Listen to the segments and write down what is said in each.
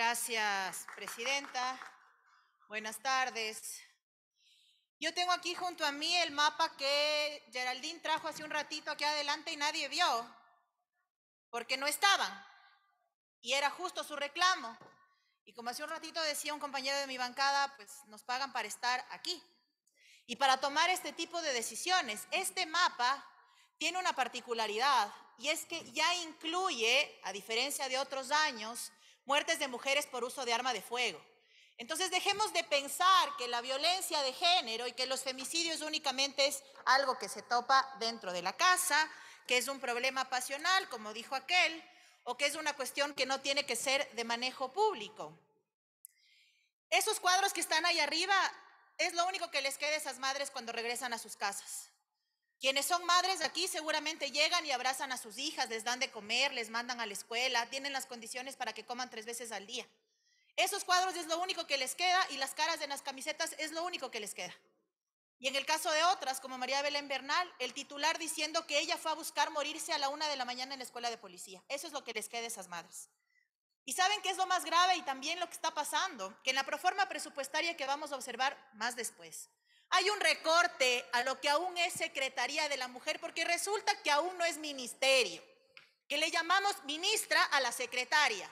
Gracias, presidenta. Buenas tardes. Yo tengo aquí junto a mí el mapa que Geraldine trajo hace un ratito aquí adelante y nadie vio, porque no estaban. Y era justo su reclamo. Y como hace un ratito decía un compañero de mi bancada, pues nos pagan para estar aquí y para tomar este tipo de decisiones. Este mapa tiene una particularidad y es que ya incluye, a diferencia de otros años, muertes de mujeres por uso de arma de fuego. Entonces dejemos de pensar que la violencia de género y que los femicidios únicamente es algo que se topa dentro de la casa, que es un problema pasional, como dijo aquel, o que es una cuestión que no tiene que ser de manejo público. Esos cuadros que están ahí arriba es lo único que les queda a esas madres cuando regresan a sus casas. Quienes son madres aquí seguramente llegan y abrazan a sus hijas, les dan de comer, les mandan a la escuela, tienen las condiciones para que coman tres veces al día. Esos cuadros es lo único que les queda y las caras de las camisetas es lo único que les queda. Y en el caso de otras, como María Belén Bernal, el titular diciendo que ella fue a buscar morirse a la una de la mañana en la escuela de policía. Eso es lo que les queda a esas madres. Y saben que es lo más grave y también lo que está pasando, que en la proforma presupuestaria que vamos a observar más después, hay un recorte a lo que aún es Secretaría de la Mujer, porque resulta que aún no es ministerio, que le llamamos ministra a la secretaria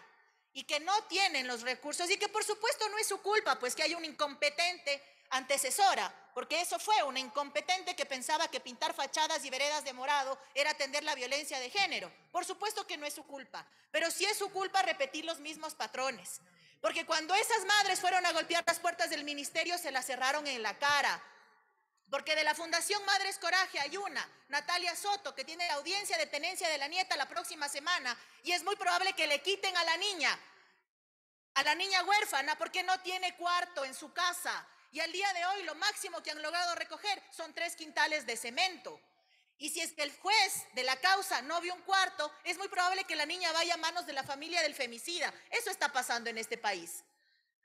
y que no tienen los recursos y que por supuesto no es su culpa, pues que hay una incompetente antecesora, porque eso fue una incompetente que pensaba que pintar fachadas y veredas de morado era atender la violencia de género. Por supuesto que no es su culpa, pero sí es su culpa repetir los mismos patrones. Porque cuando esas madres fueron a golpear las puertas del ministerio, se las cerraron en la cara. Porque de la Fundación Madres Coraje hay una, Natalia Soto, que tiene audiencia de tenencia de la nieta la próxima semana y es muy probable que le quiten a la niña, a la niña huérfana, porque no tiene cuarto en su casa. Y al día de hoy lo máximo que han logrado recoger son tres quintales de cemento. Y si es que el juez de la causa no vio un cuarto, es muy probable que la niña vaya a manos de la familia del femicida. Eso está pasando en este país.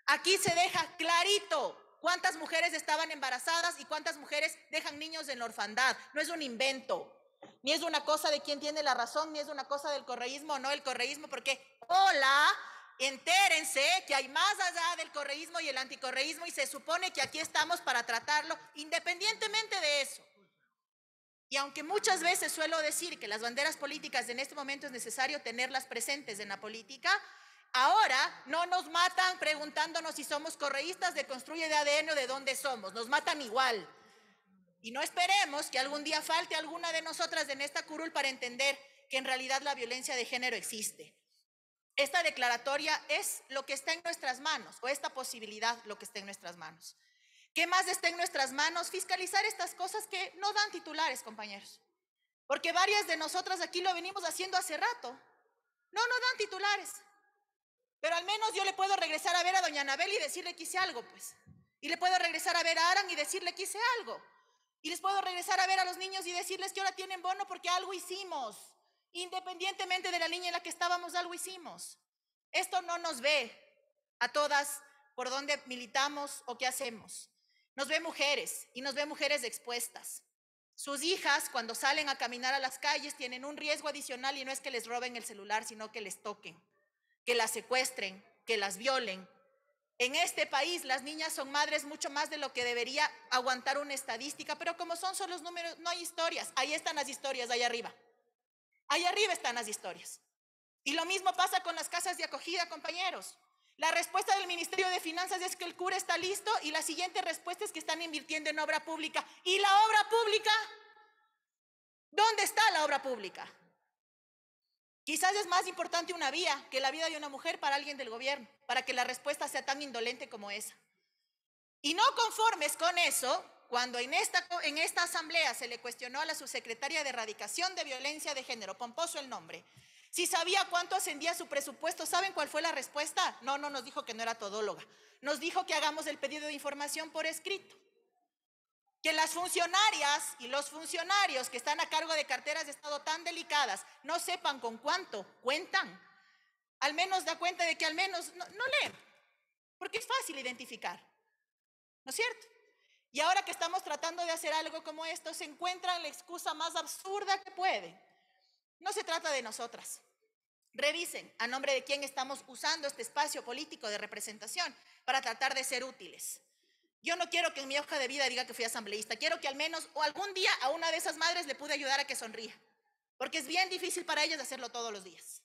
Aquí se deja clarito cuántas mujeres estaban embarazadas y cuántas mujeres dejan niños en la orfandad. No es un invento. Ni es una cosa de quién tiene la razón, ni es una cosa del correísmo o no el correísmo, porque, hola, entérense que hay más allá del correísmo y el anticorreísmo y se supone que aquí estamos para tratarlo independientemente de eso. Y aunque muchas veces suelo decir que las banderas políticas en este momento es necesario tenerlas presentes en la política, ahora no nos matan preguntándonos si somos correístas, de construye de ADN o de dónde somos, nos matan igual. Y no esperemos que algún día falte alguna de nosotras en esta curul para entender que en realidad la violencia de género existe. Esta declaratoria es lo que está en nuestras manos, o esta posibilidad lo que está en nuestras manos. ¿Qué más está en nuestras manos? Fiscalizar estas cosas que no dan titulares, compañeros. Porque varias de nosotras aquí lo venimos haciendo hace rato. No, no dan titulares. Pero al menos yo le puedo regresar a ver a doña Anabel y decirle que hice algo, pues. Y le puedo regresar a ver a Aran y decirle que hice algo. Y les puedo regresar a ver a los niños y decirles que ahora tienen bono porque algo hicimos. Independientemente de la línea en la que estábamos, algo hicimos. Esto no nos ve a todas por dónde militamos o qué hacemos. Nos ve mujeres y nos ve mujeres expuestas. Sus hijas, cuando salen a caminar a las calles, tienen un riesgo adicional y no es que les roben el celular, sino que les toquen, que las secuestren, que las violen. En este país las niñas son madres mucho más de lo que debería aguantar una estadística, pero como son solo los números, no hay historias. Ahí están las historias, ahí arriba. ahí arriba están las historias. Y lo mismo pasa con las casas de acogida, compañeros. La respuesta del Ministerio de Finanzas es que el cura está listo y la siguiente respuesta es que están invirtiendo en obra pública. ¿Y la obra pública? ¿Dónde está la obra pública? Quizás es más importante una vía que la vida de una mujer para alguien del gobierno, para que la respuesta sea tan indolente como esa. Y no conformes con eso, cuando en esta, en esta asamblea se le cuestionó a la subsecretaria de Erradicación de Violencia de Género, pomposo el nombre, si sabía cuánto ascendía su presupuesto, ¿saben cuál fue la respuesta? No, no nos dijo que no era todóloga. Nos dijo que hagamos el pedido de información por escrito. Que las funcionarias y los funcionarios que están a cargo de carteras de Estado tan delicadas no sepan con cuánto cuentan. Al menos da cuenta de que al menos no, leen, porque es fácil identificar. ¿No es cierto? Y ahora que estamos tratando de hacer algo como esto, se encuentra la excusa más absurda que puede no se trata de nosotras. Revisen a nombre de quién estamos usando este espacio político de representación para tratar de ser útiles. Yo no quiero que en mi hoja de vida diga que fui asambleísta. Quiero que al menos o algún día a una de esas madres le pude ayudar a que sonría. Porque es bien difícil para ellas hacerlo todos los días.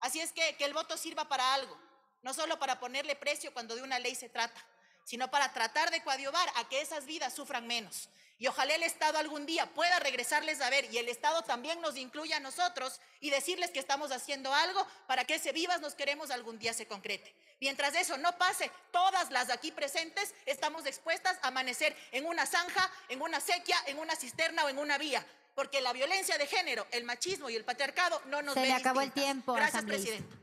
Así es que que el voto sirva para algo. No solo para ponerle precio cuando de una ley se trata, sino para tratar de coadyuvar a que esas vidas sufran menos y ojalá el Estado algún día pueda regresarles a ver y el Estado también nos incluya a nosotros y decirles que estamos haciendo algo para que ese vivas nos queremos algún día se concrete. Mientras eso no pase, todas las aquí presentes estamos expuestas a amanecer en una zanja, en una sequía, en una cisterna o en una vía. Porque la violencia de género, el machismo y el patriarcado no nos... Se le acabó el tiempo. Gracias, presidente.